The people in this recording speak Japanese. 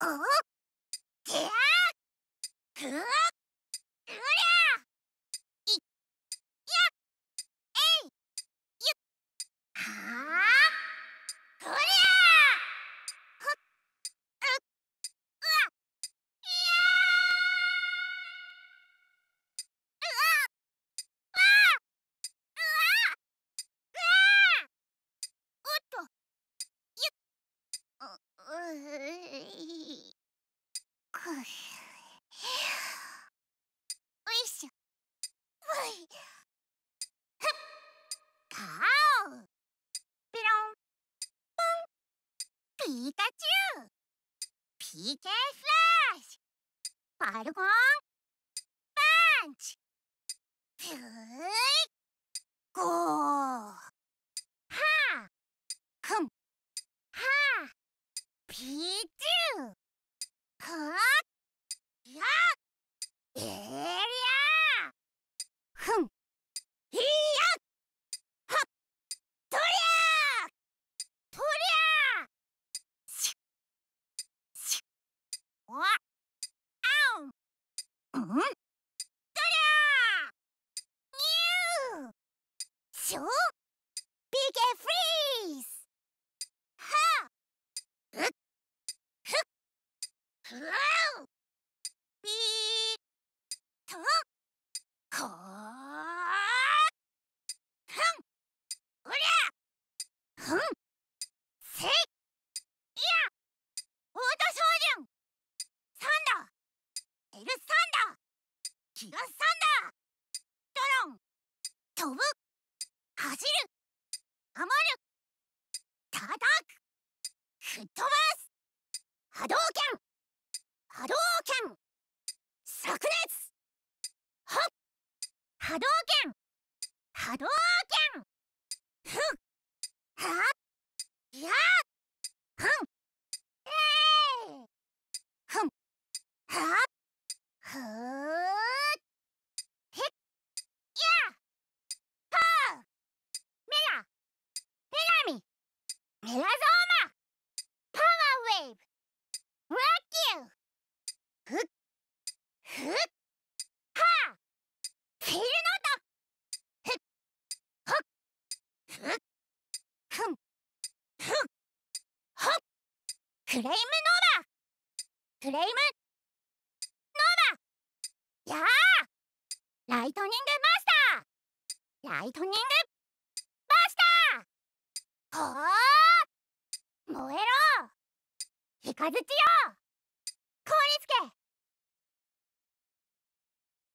ぐっおうピロンポンピカチュウ PK フラッシュパルンパンチーはあくピーチュはあしょ PK フリーズーんおりゃんせいいオートサンダーエルサンダーキラサンダードロン飛ぶ走る守る叩く吹っ飛ばす波動拳波動拳炸裂ほっ波動拳波動拳ふっはっやっふんえー、ふんはっふーメラゾーマパワーウェーブラッキューッフッハはフィルノートフッほッフッフんフッほッフレイムノーバフレイムノーバやあライトニングマスターライトニングマスターほー燃えろイカズチ氷つけ